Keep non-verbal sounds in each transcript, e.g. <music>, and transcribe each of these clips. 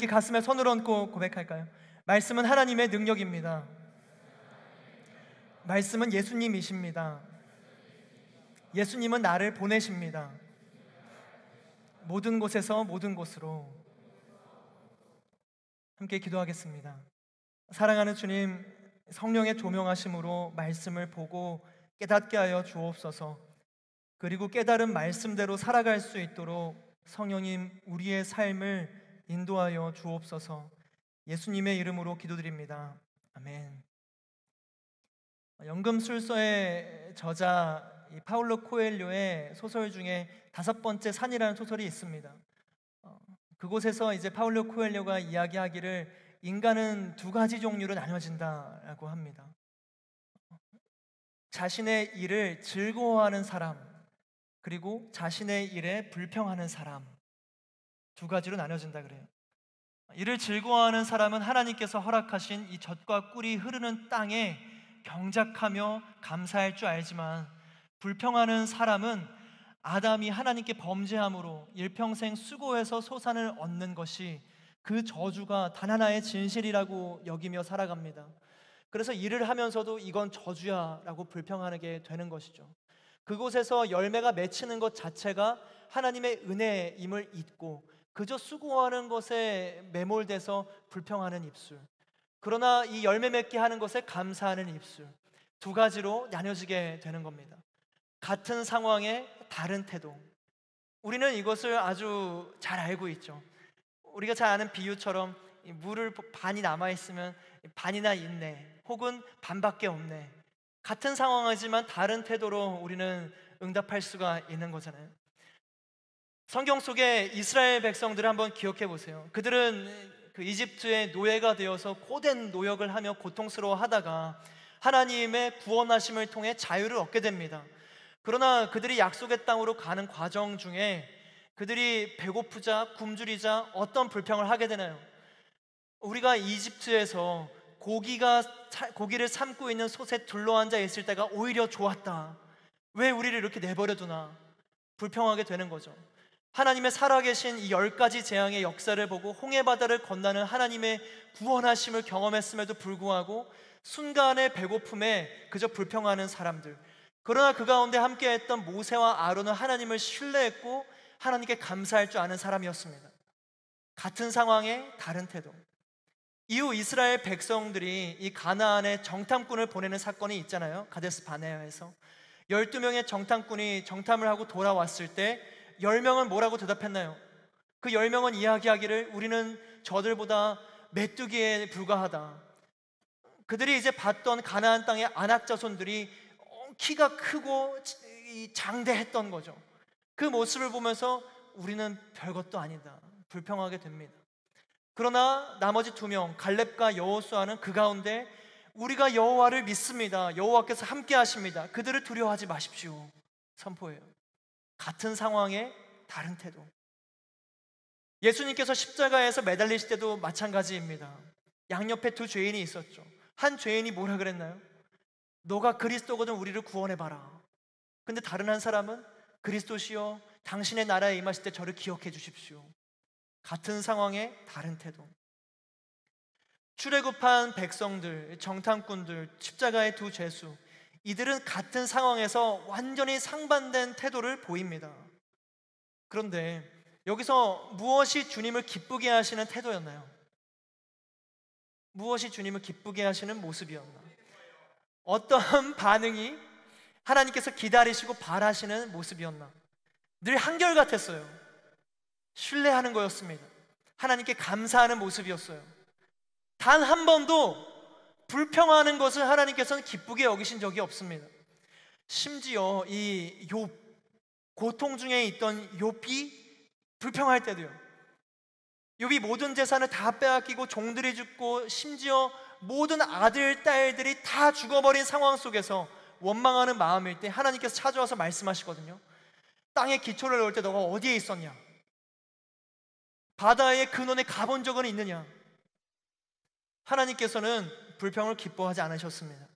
이렇게 가슴에 손을 얹고 고백할까요? 말씀은 하나님의 능력입니다. 말씀은 예수님이십니다. 예수님은 나를 보내십니다. 모든 곳에서 모든 곳으로 함께 기도하겠습니다. 사랑하는 주님, 성령의 조명하심으로 말씀을 보고 깨닫게 하여 주옵소서. 그리고 깨달은 말씀대로 살아갈 수 있도록 성령님 우리의 삶을 인도하여 주옵소서. 예수님의 이름으로 기도드립니다. 아멘. 연금술서의 저자 파울로 코엘료의 소설 중에 다섯 번째 산이라는 소설이 있습니다. 어, 그곳에서 이제 파울로 코엘료가 이야기하기를 인간은 두 가지 종류로 나눠진다라고 합니다. 자신의 일을 즐거워하는 사람, 그리고 자신의 일에 불평하는 사람. 두 가지로 나눠진다 그래요. 이를 즐거워하는 사람은 하나님께서 허락하신 이 젖과 꿀이 흐르는 땅에 경작하며 감사할 줄 알지만 불평하는 사람은 아담이 하나님께 범죄함으로 일평생 수고해서 소산을 얻는 것이 그 저주가 단 하나의 진실이라고 여기며 살아갑니다. 그래서 일을 하면서도 이건 저주야라고 불평하게 되는 것이죠. 그곳에서 열매가 맺히는 것 자체가 하나님의 은혜임을 잊고 그저 수고하는 것에 매몰돼서 불평하는 입술. 그러나 이 열매 맺게 하는 것에 감사하는 입술. 두 가지로 나뉘어지게 되는 겁니다. 같은 상황에 다른 태도. 우리는 이것을 아주 잘 알고 있죠. 우리가 잘 아는 비유처럼 물을 반이 남아 있으면 반이나 있네, 혹은 반밖에 없네. 같은 상황이지만 다른 태도로 우리는 응답할 수가 있는 거잖아요. 성경 속에 이스라엘 백성들을 한번 기억해 보세요. 그들은 그 이집트의 노예가 되어서 고된 노역을 하며 고통스러워 하다가 하나님의 구원하심을 통해 자유를 얻게 됩니다. 그러나 그들이 약속의 땅으로 가는 과정 중에 그들이 배고프자 굶주리자 어떤 불평을 하게 되나요? 우리가 이집트에서 고기가 고기를 삶고 있는 솥에 둘러앉아 있을 때가 오히려 좋았다. 왜 우리를 이렇게 내버려 두나 불평하게 되는 거죠. 하나님의 살아계신 이 열 가지 재앙의 역사를 보고 홍해 바다를 건너는 하나님의 구원하심을 경험했음에도 불구하고 순간의 배고픔에 그저 불평하는 사람들. 그러나 그 가운데 함께했던 모세와 아론은 하나님을 신뢰했고 하나님께 감사할 줄 아는 사람이었습니다. 같은 상황에 다른 태도. 이후 이스라엘 백성들이 이 가나안에 정탐꾼을 보내는 사건이 있잖아요. 가데스 바네아에서 12명의 정탐꾼이 정탐을 하고 돌아왔을 때 열명은 뭐라고 대답했나요? 그 열명은 이야기하기를 우리는 저들보다 메뚜기에 불과하다. 그들이 이제 봤던 가나안 땅의 아낙 자손들이 키가 크고 장대했던 거죠. 그 모습을 보면서 우리는 별것도 아니다. 불평하게 됩니다. 그러나 나머지 두 명, 갈렙과 여호수아는 그 가운데 우리가 여호와를 믿습니다. 여호와께서 함께 하십니다. 그들을 두려워하지 마십시오. 선포해요. 같은 상황에 다른 태도. 예수님께서 십자가에서 매달리실 때도 마찬가지입니다. 양옆에 두 죄인이 있었죠. 한 죄인이 뭐라 그랬나요? 너가 그리스도거든 우리를 구원해 봐라. 근데 다른 한 사람은 그리스도시여 당신의 나라에 임하실 때 저를 기억해 주십시오. 같은 상황에 다른 태도. 출애굽한 백성들, 정탐꾼들, 십자가의 두 죄수, 이들은 같은 상황에서 완전히 상반된 태도를 보입니다. 그런데 여기서 무엇이 주님을 기쁘게 하시는 태도였나요? 무엇이 주님을 기쁘게 하시는 모습이었나? 어떤 <laughs> 반응이 하나님께서 기다리시고 바라시는 모습이었나? 늘 한결같았어요. 신뢰하는 거였습니다. 하나님께 감사하는 모습이었어요. 단 한 번도 불평하는 것을 하나님께서는 기쁘게 여기신 적이 없습니다. 심지어 이 욥, 고통 중에 있던 욥이 불평할 때도요. 욥이 모든 재산을 다 빼앗기고 종들이 죽고 심지어 모든 아들, 딸들이 다 죽어버린 상황 속에서 원망하는 마음일 때 하나님께서 찾아와서 말씀하시거든요. 땅에 기초를 넣을 때 너가 어디에 있었냐? 바다의 근원에 가본 적은 있느냐? 하나님께서는 불평을 기뻐하지 않으셨습니다.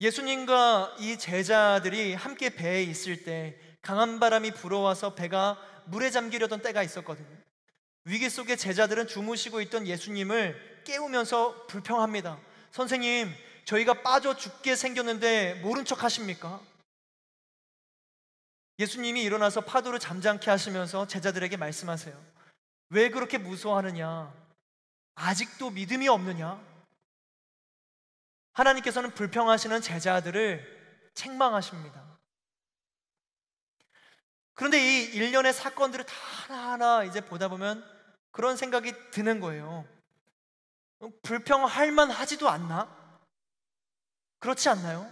예수님과 이 제자들이 함께 배에 있을 때 강한 바람이 불어와서 배가 물에 잠기려던 때가 있었거든요. 위기 속에 제자들은 주무시고 있던 예수님을 깨우면서 불평합니다. 선생님, 저희가 빠져 죽게 생겼는데 모른 척 하십니까? 예수님이 일어나서 파도를 잠잠케 하시면서 제자들에게 말씀하세요. 왜 그렇게 무서워하느냐? 아직도 믿음이 없느냐? 하나님께서는 불평하시는 제자들을 책망하십니다. 그런데 이 일련의 사건들을 다 하나하나 이제 보다 보면 그런 생각이 드는 거예요. 음, 불평할 만 하지도 않나? 그렇지 않나요?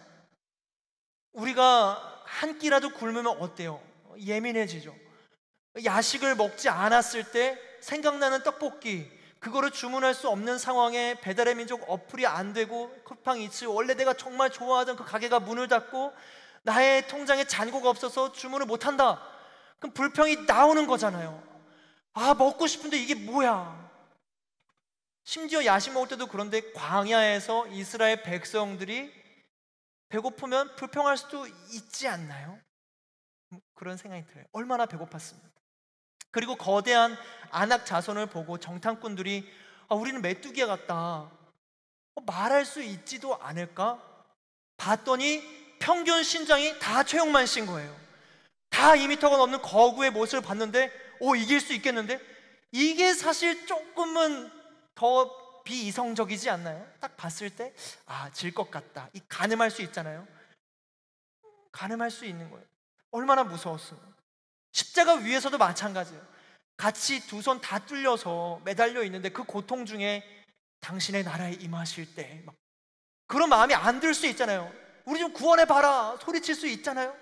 우리가 한 끼라도 굶으면 어때요? 예민해지죠. 야식을 먹지 않았을 때 생각나는 떡볶이, 그거를 주문할 수 없는 상황에 배달의 민족 어플이 안 되고 쿠팡이츠 원래 내가 정말 좋아하던 그 가게가 문을 닫고 나의 통장에 잔고가 없어서 주문을 못 한다. 그럼 불평이 나오는 거잖아요. 아, 먹고 싶은데 이게 뭐야? 심지어 야식 먹을 때도 그런데 광야에서 이스라엘 백성들이 배고프면 불평할 수도 있지 않나요? 음, 그런 생각이 들어요. 얼마나 배고팠습니까? 그리고 거대한 안악 자손을 보고 정탐꾼들이 아, 우리는 메뚜기와 같다. 어, 말할 수 있지도 않을까? 봤더니 평균 신장이 다 최용만 씨인 거예요. 다 2미터가 넘는 거구의 모습을 봤는데 오 이길 수 있겠는데? 이게 사실 조금은 더 비이성적이지 않나요? 딱 봤을 때 아 질 것 같다. 이 가늠할 수 있잖아요. 가늠할 수 있는 거예요. 얼마나 무서웠어요. 십자가 위에서도 마찬가지예요. 같이 두 손 다 뚫려서 매달려 있는데 그 고통 중에 당신의 나라에 임하실 때 그런 마음이 안 들 수 있잖아요. 우리 좀 구원해 봐라 소리칠 수 있잖아요.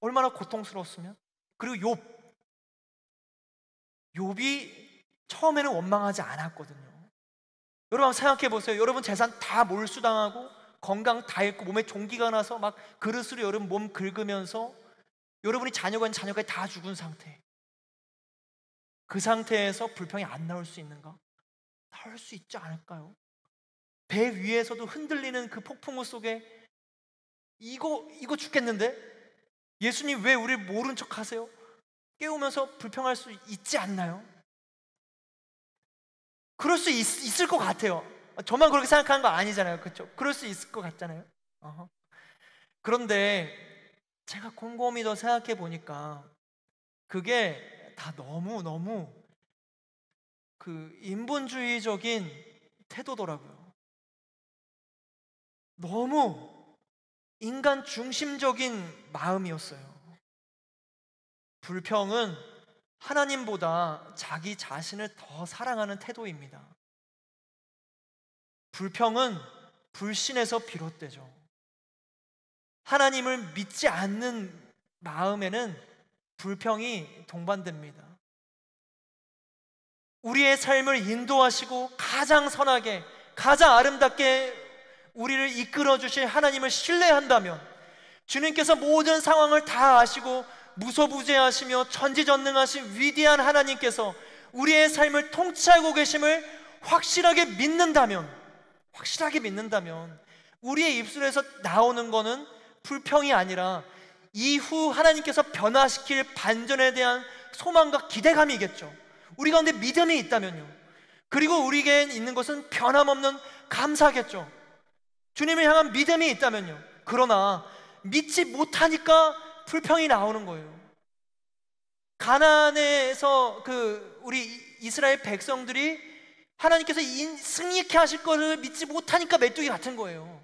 얼마나 고통스러웠으면 그리고 욥 욥이 처음에는 원망하지 않았거든요. 여러분 생각해 보세요. 여러분 재산 다 몰수당하고 건강 다 잃고 몸에 종기가 나서 막 그릇으로 여름 몸 긁으면서 여러분이 자녀가 자녀가 다 죽은 상태. 그 상태에서 불평이 안 나올 수 있는가? 나올 수 있지 않을까요? 배 위에서도 흔들리는 그 폭풍우 속에 이거 이거 죽겠는데 예수님 왜 우리 모른 척 하세요? 깨우면서 불평할 수 있지 않나요? 그럴 수 있, 을것 같아요. 저만 그렇게 생각하는 거 아니잖아요. 그렇죠? 그럴 수 있을 것 같잖아요. 어허. 그런데 제가 곰곰이 더 생각해 보니까 그게 다 너무너무 그 인본주의적인 태도더라고요. 너무 인간 중심적인 마음이었어요. 불평은 하나님보다 자기 자신을 더 사랑하는 태도입니다. 불평은 불신에서 비롯되죠. 하나님을 믿지 않는 마음에는 불평이 동반됩니다. 우리의 삶을 인도하시고 가장 선하게, 가장 아름답게 우리를 이끌어 주실 하나님을 신뢰한다면 주님께서 모든 상황을 다 아시고 무소부재하시며 전지전능하신 위대한 하나님께서 우리의 삶을 통치하고 계심을 확실하게 믿는다면 확실하게 믿는다면 우리의 입술에서 나오는 것은 불평이 아니라 이후 하나님께서 변화시킬 반전에 대한 소망과 기대감이겠죠. 우리 가운데 믿음이 있다면요. 그리고 우리에게 있는 것은 변함없는 감사겠죠. 주님을 향한 믿음이 있다면요. 그러나 믿지 못하니까 불평이 나오는 거예요. 가나안에서 그 우리 이스라엘 백성들이 하나님께서 승리케 하실 것을 믿지 못하니까 메뚜기 같은 거예요.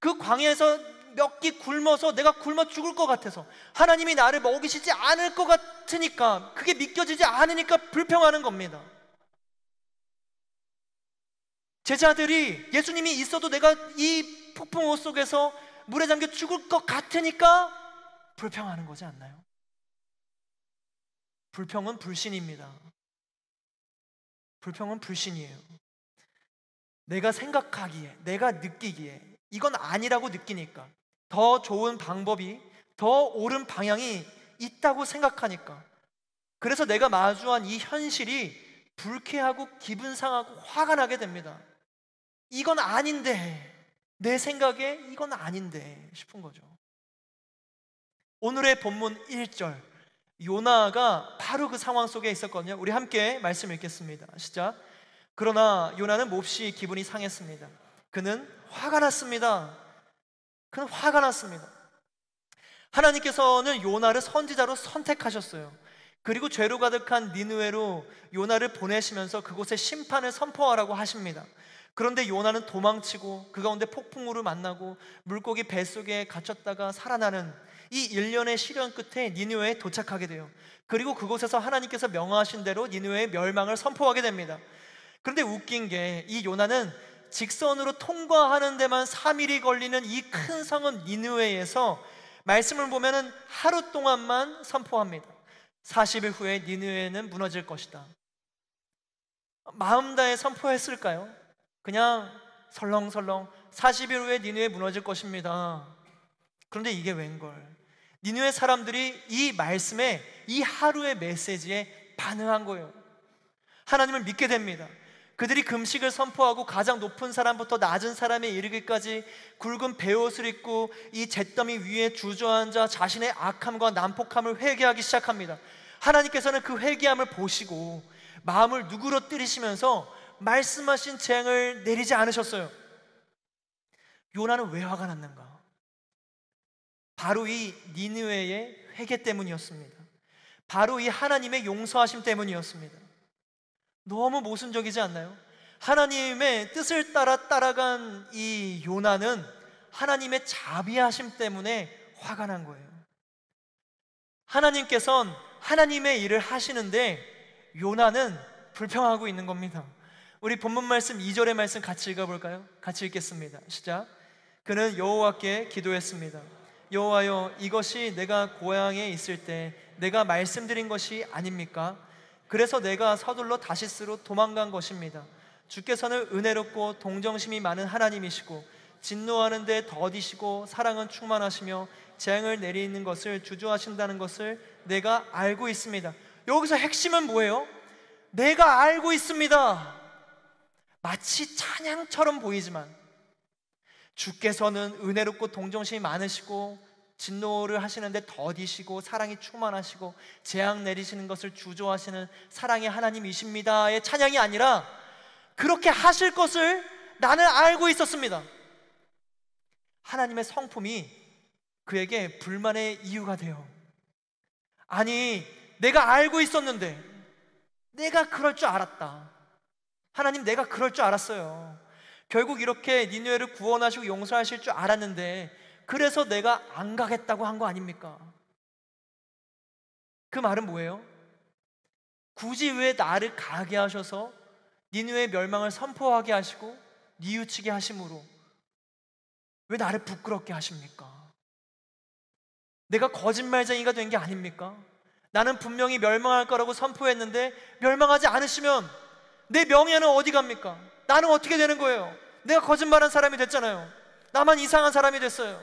그 광야에서 몇 끼 굶어서 내가 굶어 죽을 것 같아서 하나님이 나를 먹이시지 않을 것 같으니까 그게 믿겨지지 않으니까 불평하는 겁니다. 제자들이 예수님이 있어도 내가 이폭풍옷 속에서 물에 잠겨 죽을 것 같으니까 불평하는 거지 않나요? 불평은 불신입니다. 불평은 불신이에요. 내가 생각하기에, 내가 느끼기에, 이건 아니라고 느끼니까 더 좋은 방법이 더 옳은 방향이 있다고 생각하니까 그래서 내가 마주한 이 현실이 불쾌하고 기분 상하고 화가 나게 됩니다. 이건 아닌데 내 생각에 이건 아닌데 싶은 거죠. 오늘의 본문 1절 요나가 바로 그 상황 속에 있었거든요. 우리 함께 말씀 읽겠습니다. 시작. 그러나 요나는 몹시 기분이 상했습니다. 그는 화가 났습니다. 그는 화가 났습니다. 하나님께서는 요나를 선지자로 선택하셨어요. 그리고 죄로 가득한 니누에로 요나를 보내시면서 그곳에 심판을 선포하라고 하십니다. 그런데 요나는 도망치고 그 가운데 폭풍우를 만나고 물고기 배 속에 갇혔다가 살아나는 이 일련의 시련 끝에 니누에 도착하게 돼요. 그리고 그곳에서 하나님께서 명하신 대로 니누의 멸망을 선포하게 됩니다. 그런데 웃긴 게 이 요나는 직선으로 통과하는 데만 3일이 걸리는 이 큰 성은 니누웨에서 말씀을 보면은 하루 동안만 선포합니다. 40일 후에 니누웨는 무너질 것이다. 마음 다해 선포했을까요? 그냥 설렁설렁 40일 후에 니누웨 무너질 것입니다. 그런데 이게 웬걸? 니누웨 사람들이 이 말씀에 이 하루의 메시지에 반응한 거예요. 하나님을 믿게 됩니다. 그들이 금식을 선포하고 가장 높은 사람부터 낮은 사람에 이르기까지 굵은 베옷을 입고 이 잿더미 위에 주저앉아 자신의 악함과 난폭함을 회개하기 시작합니다. 하나님께서는 그 회개함을 보시고 마음을 누그러뜨리시면서 말씀하신 재앙을 내리지 않으셨어요. 요나는 왜 화가 났는가? 바로 이 니느웨의 회개 때문이었습니다. 바로 이 하나님의 용서하심 때문이었습니다. 너무 모순적이지 않나요? 하나님의 뜻을 따라 따라간 이 요나는 하나님의 자비하심 때문에 화가 난 거예요. 하나님께선 하나님의 일을 하시는데 요나는 불평하고 있는 겁니다. 우리 본문 말씀 2절의 말씀 같이 읽어볼까요? 같이 읽겠습니다. 시작. 그는 여호와께 기도했습니다. 여호와여, 이것이 내가 고향에 있을 때 내가 말씀드린 것이 아닙니까? 그래서 내가 서둘러 다시스로 도망간 것입니다. 주께서는 은혜롭고 동정심이 많은 하나님이시고 진노하는 데 더디시고 사랑은 충만하시며 재앙을 내리는 것을 주저하신다는 것을 내가 알고 있습니다. 여기서 핵심은 뭐예요? 내가 알고 있습니다. 마치 찬양처럼 보이지만 주께서는 은혜롭고 동정심이 많으시고 진노를 하시는데 더디시고 사랑이 충만하시고 재앙 내리시는 것을 주저하시는 사랑의 하나님이십니다의 찬양이 아니라 그렇게 하실 것을 나는 알고 있었습니다. 하나님의 성품이 그에게 불만의 이유가 돼요. 아니, 내가 알고 있었는데, 내가 그럴 줄 알았다. 하나님, 내가 그럴 줄 알았어요. 결국 이렇게 니누에를 구원하시고 용서하실 줄 알았는데, 그래서 내가 안 가겠다고 한 거 아닙니까? 그 말은 뭐예요? 굳이 왜 나를 가게 하셔서 니누의 멸망을 선포하게 하시고 니우치게 하심으로 왜 나를 부끄럽게 하십니까? 내가 거짓말쟁이가 된 게 아닙니까? 나는 분명히 멸망할 거라고 선포했는데 멸망하지 않으시면 내 명예는 어디 갑니까? 나는 어떻게 되는 거예요? 내가 거짓말한 사람이 됐잖아요. 나만 이상한 사람이 됐어요.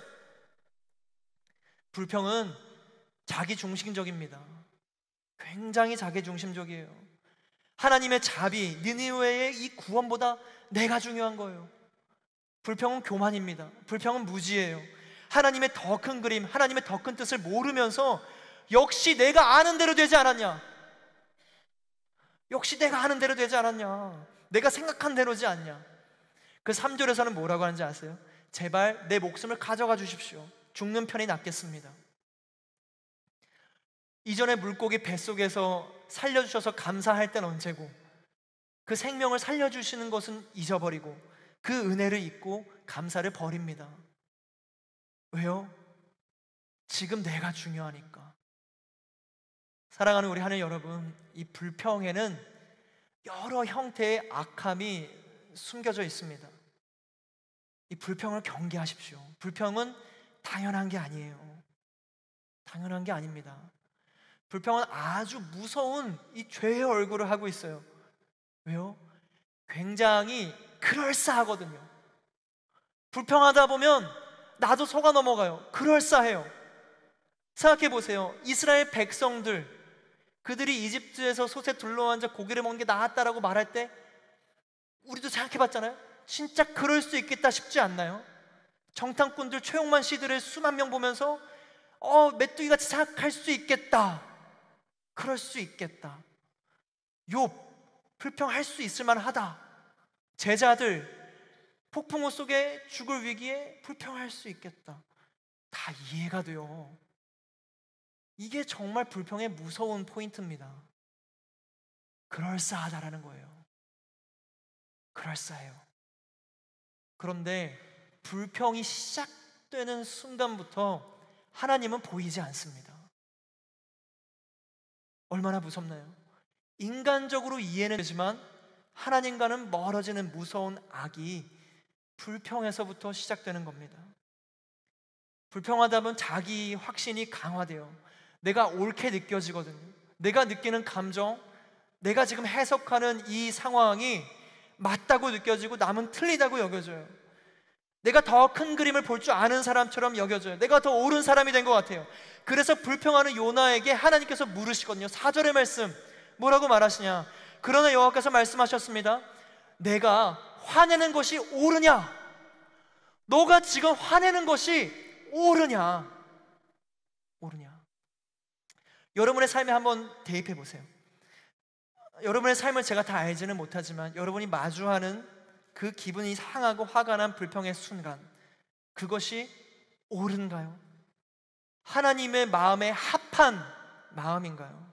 불평은 자기 중심적입니다. 굉장히 자기 중심적이에요. 하나님의 자비, 니니웨의 이 구원보다 내가 중요한 거예요. 불평은 교만입니다. 불평은 무지예요. 하나님의 더 큰 그림, 하나님의 더 큰 뜻을 모르면서 역시 내가 아는 대로 되지 않았냐? 역시 내가 아는 대로 되지 않았냐? 내가 생각한 대로지 않냐? 그 3절에서는 뭐라고 하는지 아세요? 제발 내 목숨을 가져가 주십시오. 죽는 편이 낫겠습니다. 이전에 물고기 뱃속에서 살려주셔서 감사할 땐 언제고 그 생명을 살려주시는 것은 잊어버리고 그 은혜를 잊고 감사를 버립니다. 왜요? 지금 내가 중요하니까. 사랑하는 우리 하늘 여러분, 이 불평에는 여러 형태의 악함이 숨겨져 있습니다. 이 불평을 경계하십시오. 불평은 당연한 게 아니에요. 당연한 게 아닙니다. 불평은 아주 무서운 이 죄의 얼굴을 하고 있어요. 왜요? 굉장히 그럴싸하거든요. 불평하다 보면 나도 속아 넘어가요. 그럴싸해요. 생각해 보세요. 이스라엘 백성들, 그들이 이집트에서 솥에 둘러앉아 고기를 먹는 게 나았다라고 말할 때, 우리도 생각해 봤잖아요. 진짜 그럴 수 있겠다 싶지 않나요? 정탐꾼들 최용만 씨들의 수만 명 보면서 어, 메뚜기 같이 생각할 수 있겠다. 그럴 수 있겠다. 욥 불평할 수 있을 만하다. 제자들 폭풍우 속에 죽을 위기에 불평할 수 있겠다. 다 이해가 돼요. 이게 정말 불평의 무서운 포인트입니다. 그럴싸하다라는 거예요. 그럴싸해요. 그런데 불평이 시작되는 순간부터 하나님은 보이지 않습니다. 얼마나 무섭나요? 인간적으로 이해는 되지만 하나님과는 멀어지는 무서운 악이 불평에서부터 시작되는 겁니다. 불평하다 보면 자기 확신이 강화되어 내가 옳게 느껴지거든요. 내가 느끼는 감정, 내가 지금 해석하는 이 상황이 맞다고 느껴지고 남은 틀리다고 여겨져요. 내가 더 큰 그림을 볼 줄 아는 사람처럼 여겨져요. 내가 더 옳은 사람이 된 것 같아요. 그래서 불평하는 요나에게 하나님께서 물으시거든요. 4절의 말씀 뭐라고 말하시냐? 그러나 여호와께서 말씀하셨습니다. 내가 화내는 것이 옳으냐? 너가 지금 화내는 것이 옳으냐? 옳으냐? 여러분의 삶에 한번 대입해 보세요. 여러분의 삶을 제가 다 알지는 못하지만 여러분이 마주하는 그 기분이 상하고 화가 난 불평의 순간 그것이 옳은가요? 하나님의 마음에 합한 마음인가요?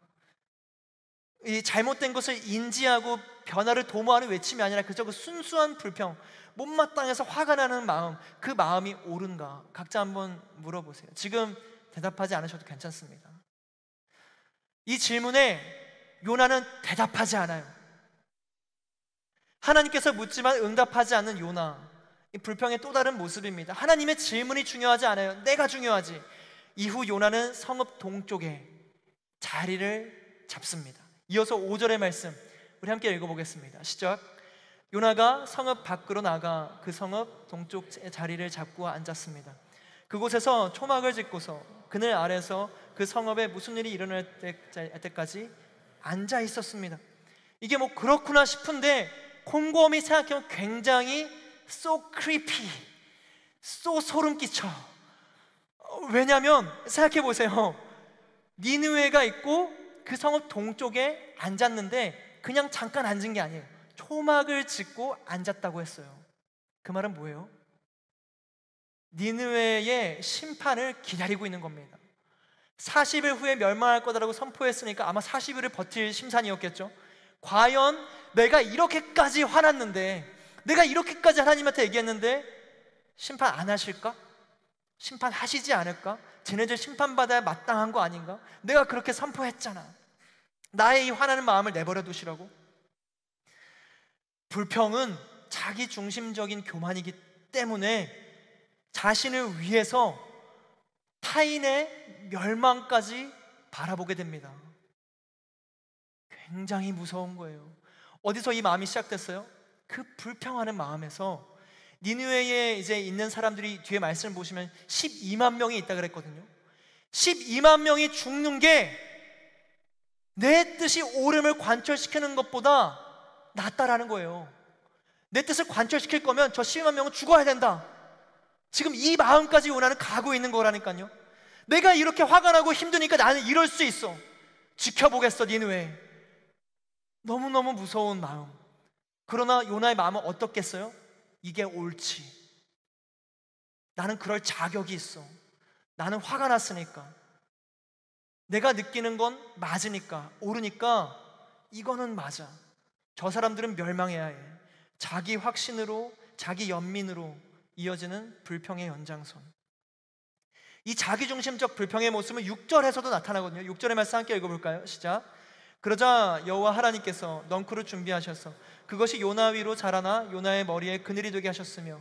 이 잘못된 것을 인지하고 변화를 도모하는 외침이 아니라 그저 그 순수한 불평, 못마땅해서 화가 나는 마음, 그 마음이 옳은가? 각자 한번 물어보세요. 지금 대답하지 않으셔도 괜찮습니다. 이 질문에 요나는 대답하지 않아요. 하나님께서 묻지만 응답하지 않는 요나. 불평의 또 다른 모습입니다. 하나님의 질문이 중요하지 않아요. 내가 중요하지. 이후 요나는 성읍 동쪽에 자리를 잡습니다. 이어서 5절의 말씀 우리 함께 읽어보겠습니다. 시작. 요나가 성읍 밖으로 나가 그 성읍 동쪽 자리를 잡고 앉았습니다. 그곳에서 초막을 짓고서 그늘 아래서 그 성읍에 무슨 일이 일어날 때까지 앉아 있었습니다. 이게 뭐 그렇구나 싶은데 곰곰이 생각해보면 굉장히 so creepy, so 소름 끼쳐. 어, 왜냐면 생각해보세요. 니누에가 있고 그 성읍 동쪽에 앉았는데 그냥 잠깐 앉은 게 아니에요. 초막을 짓고 앉았다고 했어요. 그 말은 뭐예요? 니누에의 심판을 기다리고 있는 겁니다. 40일 후에 멸망할 거다라고 선포했으니까 아마 40일을 버틸 심산이었겠죠. 과연 내가 이렇게까지 화났는데, 내가 이렇게까지 하나님한테 얘기했는데, 심판 안 하실까? 심판하시지 않을까? 쟤네들 심판받아야 마땅한 거 아닌가? 내가 그렇게 선포했잖아. 나의 이 화나는 마음을 내버려 두시라고. 불평은 자기 중심적인 교만이기 때문에 자신을 위해서 타인의 멸망까지 바라보게 됩니다. 굉장히 무서운 거예요. 어디서 이 마음이 시작됐어요? 그 불평하는 마음에서 니누에에 이제 있는 사람들이 뒤에 말씀을 보시면 12만 명이 있다 그랬거든요. 12만 명이 죽는 게 내 뜻이 오름을 관철시키는 것보다 낫다라는 거예요. 내 뜻을 관철시킬 거면 저 12만 명은 죽어야 된다. 지금 이 마음까지 원하는 가고 있는 거라니까요. 내가 이렇게 화가 나고 힘드니까 나는 이럴 수 있어. 지켜보겠어, 니누에. 너무너무 무서운 마음. 그러나 요나의 마음은 어떻겠어요? 이게 옳지. 나는 그럴 자격이 있어. 나는 화가 났으니까. 내가 느끼는 건 맞으니까, 오르니까 이거는 맞아. 저 사람들은 멸망해야 해. 자기 확신으로, 자기 연민으로 이어지는 불평의 연장선. 이 자기중심적 불평의 모습은 6절에서도 나타나거든요. 6절의 말씀 함께 읽어볼까요? 시작. 그러자 여호와 하나님께서 넝쿨을 준비하셔서 그것이 요나 위로 자라나 요나의 머리에 그늘이 되게 하셨으며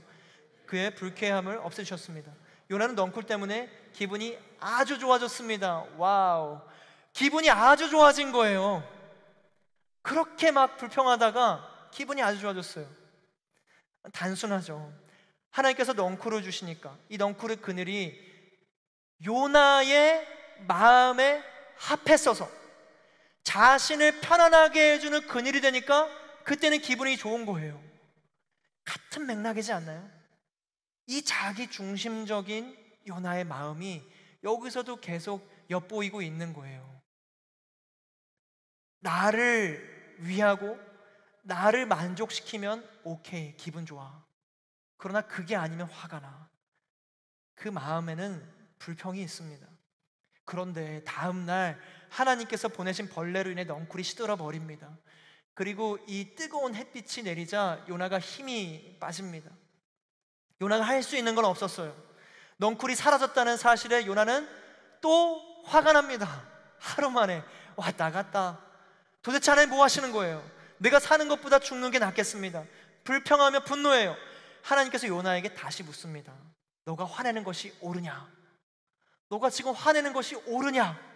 그의 불쾌함을 없애주셨습니다. 요나는 넝쿨 때문에 기분이 아주 좋아졌습니다. 와우. 기분이 아주 좋아진 거예요. 그렇게 막 불평하다가 기분이 아주 좋아졌어요. 단순하죠. 하나님께서 넝쿨을 주시니까 이 넝쿨의 그늘이 요나의 마음에 합했어서 자신을 편안하게 해주는 그일이 되니까 그때는 기분이 좋은 거예요. 같은 맥락이지 않나요? 이 자기 중심적인 요나의 마음이 여기서도 계속 엿보이고 있는 거예요. 나를 위하고 나를 만족시키면 오케이, 기분 좋아. 그러나 그게 아니면 화가 나. 그 마음에는 불평이 있습니다. 그런데 다음날 하나님께서 보내신 벌레로 인해 넝쿨이 시들어 버립니다. 그리고 이 뜨거운 햇빛이 내리자 요나가 힘이 빠집니다. 요나가 할 수 있는 건 없었어요. 넝쿨이 사라졌다는 사실에 요나는 또 화가 납니다. 하루 만에 와나 갔다. 도대체 하나님 뭐 하시는 거예요? 내가 사는 것보다 죽는 게 낫겠습니다. 불평하며 분노해요. 하나님께서 요나에게 다시 묻습니다. 너가 화내는 것이 옳으냐? 너가 지금 화내는 것이 옳으냐?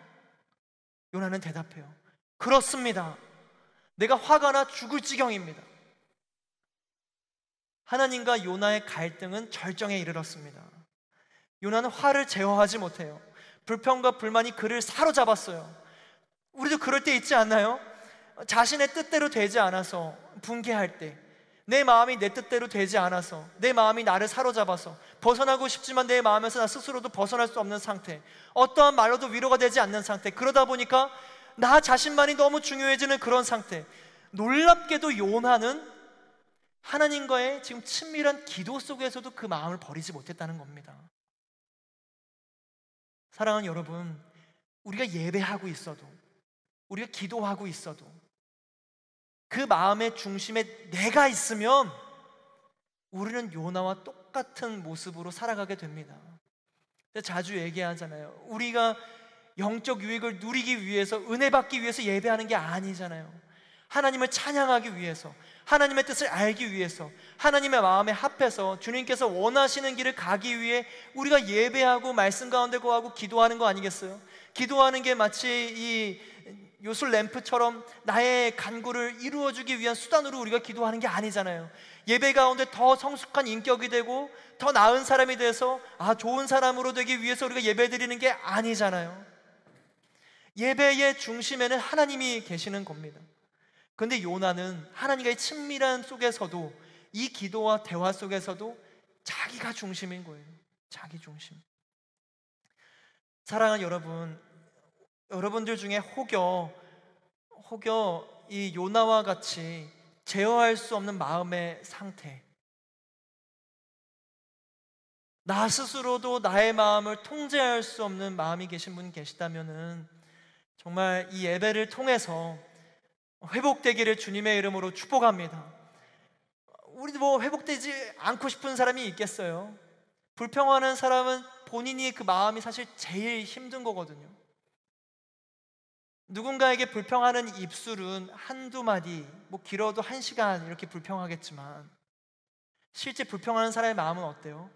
요나는 대답해요. 그렇습니다. 내가 화가 나 죽을 지경입니다. 하나님과 요나의 갈등은 절정에 이르렀습니다. 요나는 화를 제어하지 못해요. 불평과 불만이 그를 사로잡았어요. 우리도 그럴 때 있지 않나요? 자신의 뜻대로 되지 않아서 분개할 때, 내 마음이 내 뜻대로 되지 않아서 내 마음이 나를 사로잡아서 벗어나고 싶지만 내 마음에서 나 스스로도 벗어날 수 없는 상태 어떠한 말로도 위로가 되지 않는 상태 그러다 보니까 나 자신만이 너무 중요해지는 그런 상태 놀랍게도 요나는 하나님과의 지금 친밀한 기도 속에서도 그 마음을 버리지 못했다는 겁니다 사랑하는 여러분 우리가 예배하고 있어도 우리가 기도하고 있어도 그 마음의 중심에 내가 있으면 우리는 요나와 똑같은 모습으로 살아가게 됩니다. 자주 얘기하잖아요. 우리가 영적 유익을 누리기 위해서 은혜 받기 위해서 예배하는 게 아니잖아요. 하나님을 찬양하기 위해서, 하나님의 뜻을 알기 위해서, 하나님의 마음에 합해서 주님께서 원하시는 길을 가기 위해 우리가 예배하고 말씀 가운데 거하고 기도하는 거 아니겠어요? 기도하는 게 마치 이 요술 램프처럼 나의 간구를 이루어주기 위한 수단으로 우리가 기도하는 게 아니잖아요. 예배 가운데 더 성숙한 인격이 되고 더 나은 사람이 돼서 아, 좋은 사람으로 되기 위해서 우리가 예배 드리는 게 아니잖아요. 예배의 중심에는 하나님이 계시는 겁니다. 근데 요나는 하나님과의 친밀함 속에서도 이 기도와 대화 속에서도 자기가 중심인 거예요. 자기 중심. 사랑하는 여러분, 여러분들 중에 혹여 혹여 이 요나와 같이 제어할 수 없는 마음의 상태 나 스스로도 나의 마음을 통제할 수 없는 마음이 계신 분 계시다면은 정말 이 예배를 통해서 회복되기를 주님의 이름으로 축복합니다. 우리도 뭐 회복되지 않고 싶은 사람이 있겠어요. 불평하는 사람은 본인이 그 마음이 사실 제일 힘든 거거든요. 누군가에게 불평하는 입술은 한두 마디, 뭐 길어도 한 시간 이렇게 불평하겠지만 실제 불평하는 사람의 마음은 어때요?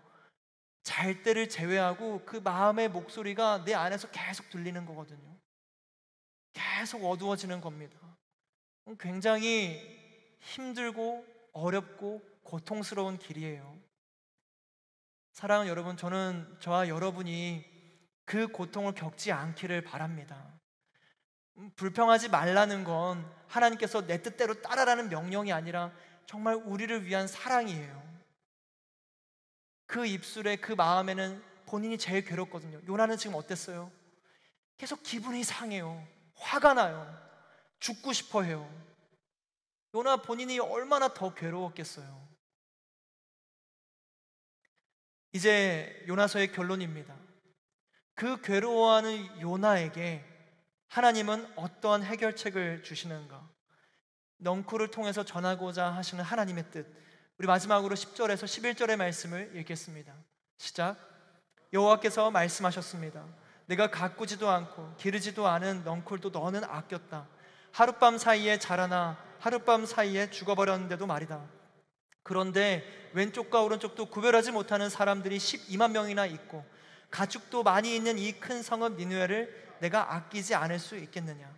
잘 때를 제외하고 그 마음의 목소리가 내 안에서 계속 들리는 거거든요. 계속 어두워지는 겁니다. 음, 굉장히 힘들고 어렵고 고통스러운 길이에요. 사랑하는 여러분, 저는 저와 여러분이 그 고통을 겪지 않기를 바랍니다. 음, 불평하지 말라는 건 하나님께서 내 뜻대로 따라라는 명령이 아니라 정말 우리를 위한 사랑이에요. 그 입술에 그 마음에는 본인이 제일 괴롭거든요. 요나는 지금 어땠어요? 계속 기분이 상해요. 화가 나요. 죽고 싶어 해요. 요나 본인이 얼마나 더 괴로웠겠어요. 이제 요나서의 결론입니다. 그 괴로워하는 요나에게 하나님은 어떠한 해결책을 주시는가? 넝쿨을 통해서 전하고자 하시는 하나님의 뜻. 우리 마지막으로 10절에서 11절의 말씀을 읽겠습니다. 시작. 여호와께서 말씀하셨습니다. 내가 가꾸지도 않고 기르지도 않은 넝쿨도 너는 아꼈다. 하룻밤 사이에 자라나 하룻밤 사이에 죽어버렸는데도 말이다. 그런데 왼쪽과 오른쪽도 구별하지 못하는 사람들이 12만 명이나 있고 가축도 많이 있는 이 큰 성읍 니누에를 내가 아끼지 않을 수 있겠느냐?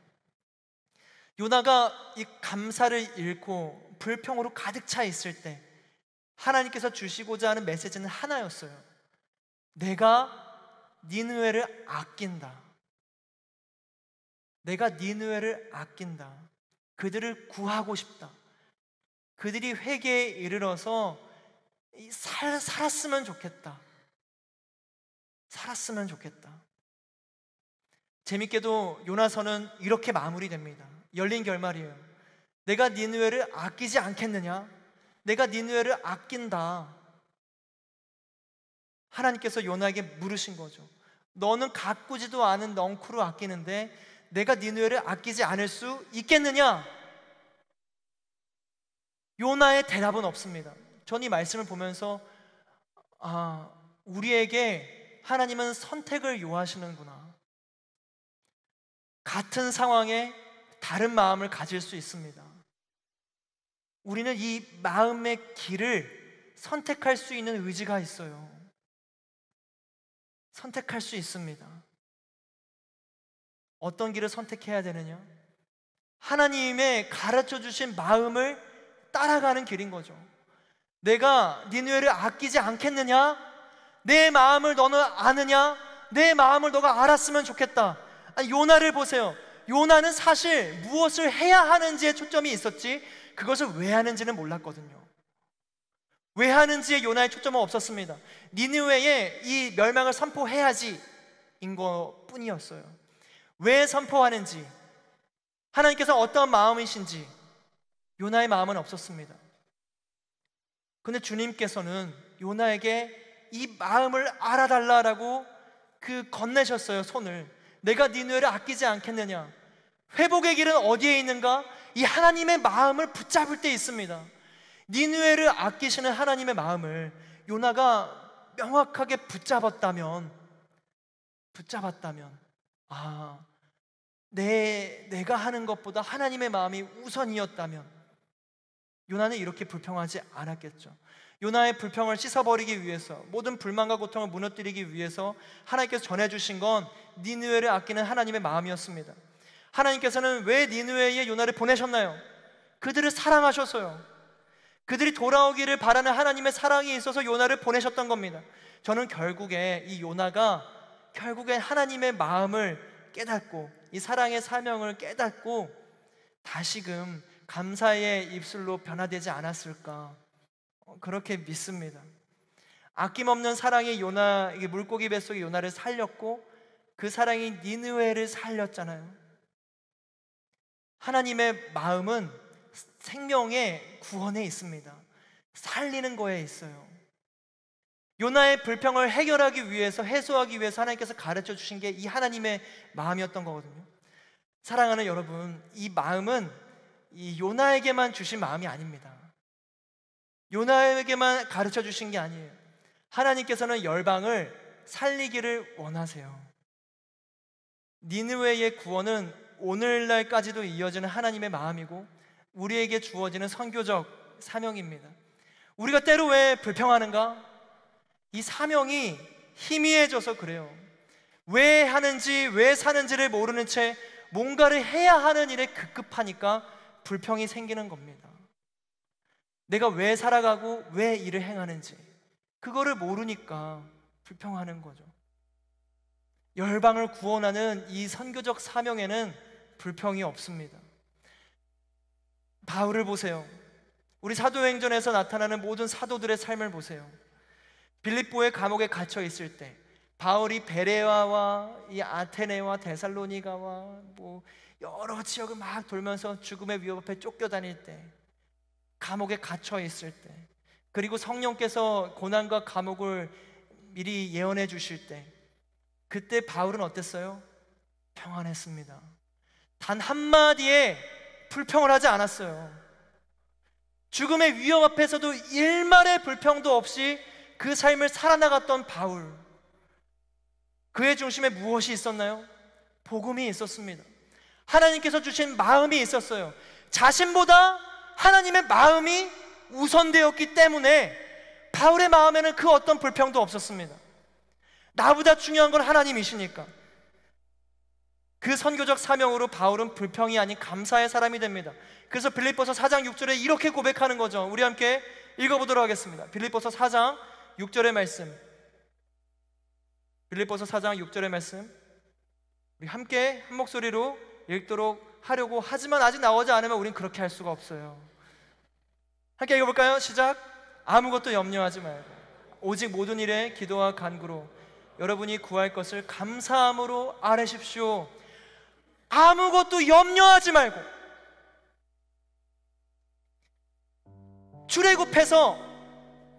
요나가 이 감사를 잃고 불평으로 가득 차 있을 때 하나님께서 주시고자 하는 메시지는 하나였어요. 내가 니누에를 아낀다. 내가 니누에를 아낀다. 그들을 구하고 싶다. 그들이 회개에 이르러서 살, 살았으면 좋겠다. 살았으면 좋겠다. 재밌게도 요나서는 이렇게 마무리됩니다. 열린 결말이에요. 내가 니누에를 아끼지 않겠느냐? 내가 니누에를 아낀다. 하나님께서 요나에게 물으신 거죠. 너는 가꾸지도 않은 넝쿠로 아끼는데 내가 니누에를 아끼지 않을 수 있겠느냐? 요나의 대답은 없습니다. 전 이 말씀을 보면서 아, 우리에게 하나님은 선택을 요하시는구나. 같은 상황에 다른 마음을 가질 수 있습니다. 우리는 이 마음의 길을 선택할 수 있는 의지가 있어요. 선택할 수 있습니다. 어떤 길을 선택해야 되느냐? 하나님의 가르쳐 주신 마음을 따라가는 길인 거죠. 내가 니누에를 아끼지 않겠느냐? 내 마음을 너는 아느냐? 내 마음을 너가 알았으면 좋겠다. 아니, 요나를 보세요. 요나는 사실 무엇을 해야 하는지에 초점이 있었지 그것을 왜 하는지는 몰랐거든요. 왜 하는지에 요나의 초점은 없었습니다. 니느웨에 이 멸망을 선포해야지인 것 뿐이었어요. 왜 선포하는지, 하나님께서 어떤 마음이신지 요나의 마음은 없었습니다. 근데 주님께서는 요나에게 이 마음을 알아달라라고 그 건네셨어요, 손을. 내가 니누에를 네 아끼지 않겠느냐? 회복의 길은 어디에 있는가? 이 하나님의 마음을 붙잡을 때 있습니다. 니누를 네 아끼시는 하나님의 마음을 요나가 명확하게 붙잡았다면, 붙잡았다면, 아, 내, 내가 하는 것보다 하나님의 마음이 우선이었다면, 요나는 이렇게 불평하지 않았겠죠. 요나의 불평을 씻어버리기 위해서 모든 불만과 고통을 무너뜨리기 위해서 하나님께서 전해주신 건 니누에를 아끼는 하나님의 마음이었습니다. 하나님께서는 왜 니누에에 요나를 보내셨나요? 그들을 사랑하셔서요. 그들이 돌아오기를 바라는 하나님의 사랑이 있어서 요나를 보내셨던 겁니다. 저는 결국에 이 요나가 결국엔 하나님의 마음을 깨닫고 이 사랑의 사명을 깨닫고 다시금 감사의 입술로 변화되지 않았을까 어, 그렇게 믿습니다. 아낌없는 사랑이 요나 물고기 뱃속에 요나를 살렸고 그 사랑이 니느웨를 살렸잖아요. 하나님의 마음은 생명의 구원에 있습니다. 살리는 거에 있어요. 요나의 불평을 해결하기 위해서 해소하기 위해서 하나님께서 가르쳐 주신 게 이 하나님의 마음이었던 거거든요. 사랑하는 여러분, 이 마음은 이 요나에게만 주신 마음이 아닙니다. 요나에게만 가르쳐 주신 게 아니에요. 하나님께서는 열방을 살리기를 원하세요. 니느웨의 구원은 오늘날까지도 이어지는 하나님의 마음이고 우리에게 주어지는 선교적 사명입니다. 우리가 때로 왜 불평하는가? 이 사명이 희미해져서 그래요. 왜 하는지, 왜 사는지를 모르는 채 뭔가를 해야 하는 일에 급급하니까 불평이 생기는 겁니다. 내가 왜 살아가고 왜 일을 행하는지 그거를 모르니까 불평하는 거죠. 열방을 구원하는 이 선교적 사명에는 불평이 없습니다. 바울을 보세요. 우리 사도행전에서 나타나는 모든 사도들의 삶을 보세요. 빌립보의 감옥에 갇혀 있을 때 바울이 베레와와 이 아테네와 데살로니가와 뭐 여러 지역을 막 돌면서 죽음의 위협 앞에 쫓겨다닐 때 감옥에 갇혀 있을 때, 그리고 성령께서 고난과 감옥을 미리 예언해 주실 때, 그때 바울은 어땠어요? 평안했습니다. 단 한마디에 불평을 하지 않았어요. 죽음의 위협 앞에서도 일말의 불평도 없이 그 삶을 살아나갔던 바울. 그의 중심에 무엇이 있었나요? 복음이 있었습니다. 하나님께서 주신 마음이 있었어요. 자신보다 하나님의 마음이 우선되었기 때문에 바울의 마음에는 그 어떤 불평도 없었습니다. 나보다 중요한 건 하나님이시니까. 그 선교적 사명으로 바울은 불평이 아닌 감사의 사람이 됩니다. 그래서 빌립보서 4장 6절에 이렇게 고백하는 거죠. 우리 함께 읽어보도록 하겠습니다. 빌립보서 4장 6절의 말씀. 빌립보서 4장 6절의 말씀. 우리 함께 한 목소리로 읽도록 하려고 하지만 아직 나오지 않으면 우린 그렇게 할 수가 없어요. 함께 읽어볼까요? 시작. 아무것도 염려하지 말고 오직 모든 일에 기도와 간구로 여러분이 구할 것을 감사함으로 아뢰십시오. 아무것도 염려하지 말고 출애굽해서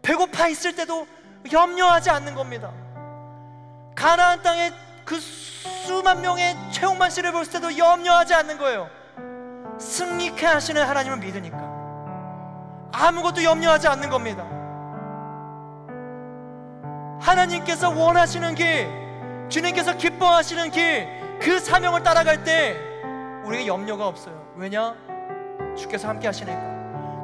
배고파 있을 때도 염려하지 않는 겁니다. 가나안 땅에 그 수만 명의 최홍만 씨를 볼 때도 염려하지 않는 거예요. 승리케 하시는 하나님을 믿으니까 아무것도 염려하지 않는 겁니다. 하나님께서 원하시는 길, 주님께서 기뻐하시는 길, 그 사명을 따라갈 때 우리에게 염려가 없어요. 왜냐? 주께서 함께 하시니까.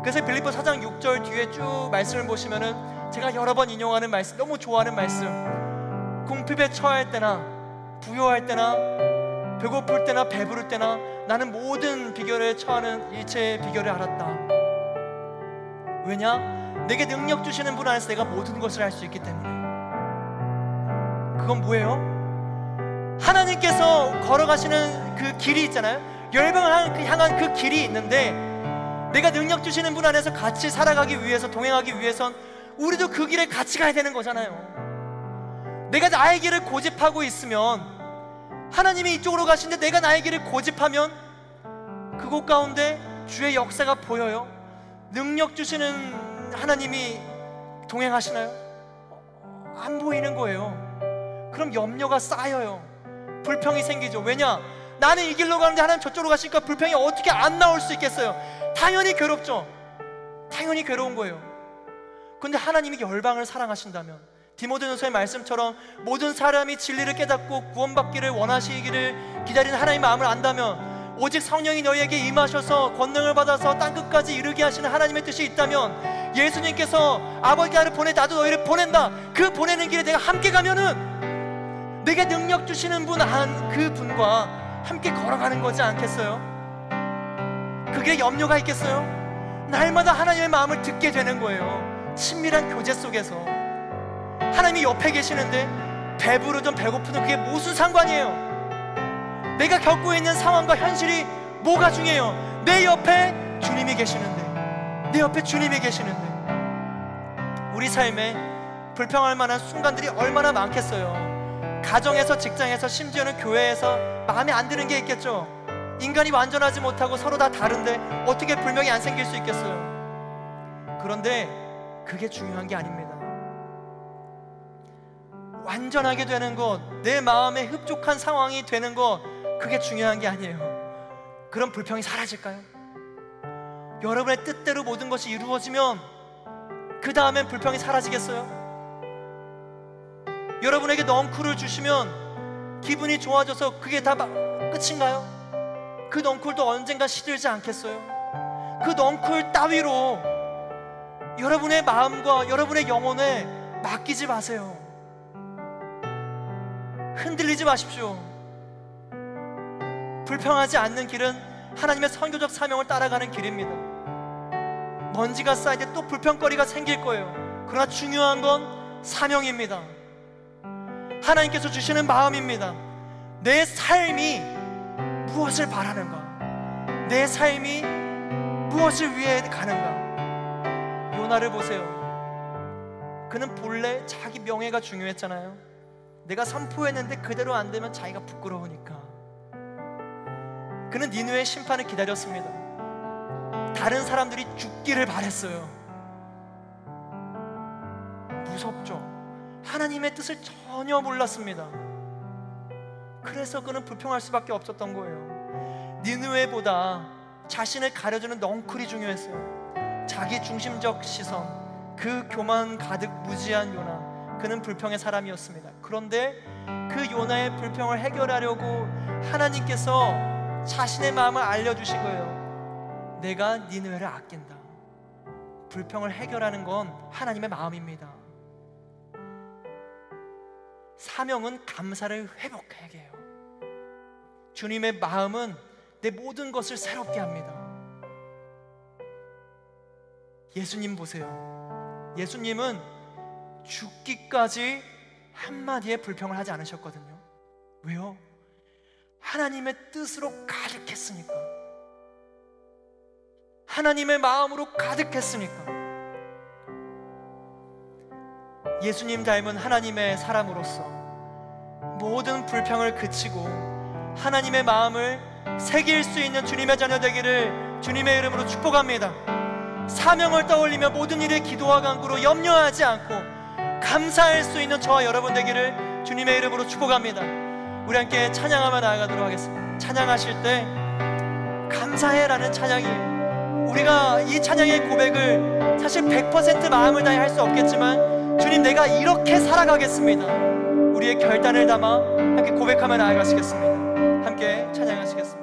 그래서 빌립보 사장 6절 뒤에 쭉 말씀을 보시면은 제가 여러 번 인용하는 말씀, 너무 좋아하는 말씀. 궁핍에 처할 때나 부여할 때나 배고플 때나 배부를 때나 나는 모든 비결에 처하는 일체의 비결을 알았다. 왜냐? 내게 능력 주시는 분 안에서 내가 모든 것을 할 수 있기 때문에. 그건 뭐예요? 하나님께서 걸어가시는 그 길이 있잖아요. 열방을 그 향한 그 길이 있는데 내가 능력 주시는 분 안에서 같이 살아가기 위해서 동행하기 위해선 우리도 그 길에 같이 가야 되는 거잖아요. 내가 나의 길을 고집하고 있으면 하나님이 이쪽으로 가시는데 내가 나의 길을 고집하면 그곳 가운데 주의 역사가 보여요. 능력 주시는 하나님이 동행하시나요? 안 보이는 거예요. 그럼 염려가 쌓여요. 불평이 생기죠. 왜냐? 나는 이 길로 가는데 하나님 저쪽으로 가시니까 불평이 어떻게 안 나올 수 있겠어요? 당연히 괴롭죠. 당연히 괴로운 거예요. 근데 하나님이 열방을 사랑하신다면 디모데전서의 말씀처럼 모든 사람이 진리를 깨닫고 구원받기를 원하시기를 기다리는 하나님의 마음을 안다면 오직 성령이 너희에게 임하셔서 권능을 받아서 땅 끝까지 이르게 하시는 하나님의 뜻이 있다면 예수님께서 아버지 나를 보내 나도 너희를 보낸다 그 보내는 길에 내가 함께 가면은 내게 능력 주시는 분 그 분과 함께 걸어가는 거지 않겠어요? 그게 염려가 있겠어요? 날마다 하나님의 마음을 듣게 되는 거예요. 친밀한 교제 속에서. 하나님이 옆에 계시는데 배부르든 배고프든 그게 무슨 상관이에요? 내가 겪고 있는 상황과 현실이 뭐가 중요해요? 내 옆에 주님이 계시는데 내 옆에 주님이 계시는데 우리 삶에 불평할 만한 순간들이 얼마나 많겠어요 가정에서 직장에서 심지어는 교회에서 마음에 안 드는 게 있겠죠 인간이 완전하지 못하고 서로 다 다른데 어떻게 불명이 안 생길 수 있겠어요 그런데 그게 중요한 게 아닙니다 완전하게 되는 것, 내 마음에 흡족한 상황이 되는 것, 그게 중요한 게 아니에요. 그럼 불평이 사라질까요? 여러분의 뜻대로 모든 것이 이루어지면 그 다음엔 불평이 사라지겠어요? 여러분에게 넝쿨을 주시면 기분이 좋아져서 그게 다 끝인가요? 그 넝쿨도 언젠가 시들지 않겠어요? 그 넝쿨 따위로 여러분의 마음과 여러분의 영혼에 맡기지 마세요. 흔들리지 마십시오. 불평하지 않는 길은 하나님의 선교적 사명을 따라가는 길입니다. 먼지가 쌓일 때 또 불평거리가 생길 거예요. 그러나 중요한 건 사명입니다. 하나님께서 주시는 마음입니다. 내 삶이 무엇을 바라는가? 내 삶이 무엇을 위해 가는가? 요나를 보세요. 그는 본래 자기 명예가 중요했잖아요. 내가 선포했는데 그대로 안 되면 자기가 부끄러우니까. 그는 니누의 심판을 기다렸습니다. 다른 사람들이 죽기를 바랬어요. 무섭죠. 하나님의 뜻을 전혀 몰랐습니다. 그래서 그는 불평할 수밖에 없었던 거예요. 니누에보다 자신을 가려주는 넝쿨이 중요했어요. 자기 중심적 시선, 그 교만 가득 무지한 요나. 그는 불평의 사람이었습니다. 그런데 그 요나의 불평을 해결하려고 하나님께서 자신의 마음을 알려주신 거예요. 내가 니누에를 아낀다. 불평을 해결하는 건 하나님의 마음입니다. 사명은 감사를 회복하게 해요. 주님의 마음은 내 모든 것을 새롭게 합니다. 예수님 보세요. 예수님은 죽기까지 한마디의 불평을 하지 않으셨거든요. 왜요? 하나님의 뜻으로 가득했으니까. 하나님의 마음으로 가득했으니까. 예수님 닮은 하나님의 사람으로서 모든 불평을 그치고 하나님의 마음을 새길 수 있는 주님의 자녀 되기를 주님의 이름으로 축복합니다. 사명을 떠올리며 모든 일에 기도와 간구로 염려하지 않고 감사할 수 있는 저와 여러분 되기를 주님의 이름으로 축복합니다. 우리 함께 찬양하며 나아가도록 하겠습니다. 찬양하실 때 감사해라는 찬양이 우리가 이 찬양의 고백을 사실 100% 마음을 다해 할 수 없겠지만 주님 내가 이렇게 살아가겠습니다. 우리의 결단을 담아 함께 고백하며 나아가시겠습니다. 함께 찬양하시겠습니다.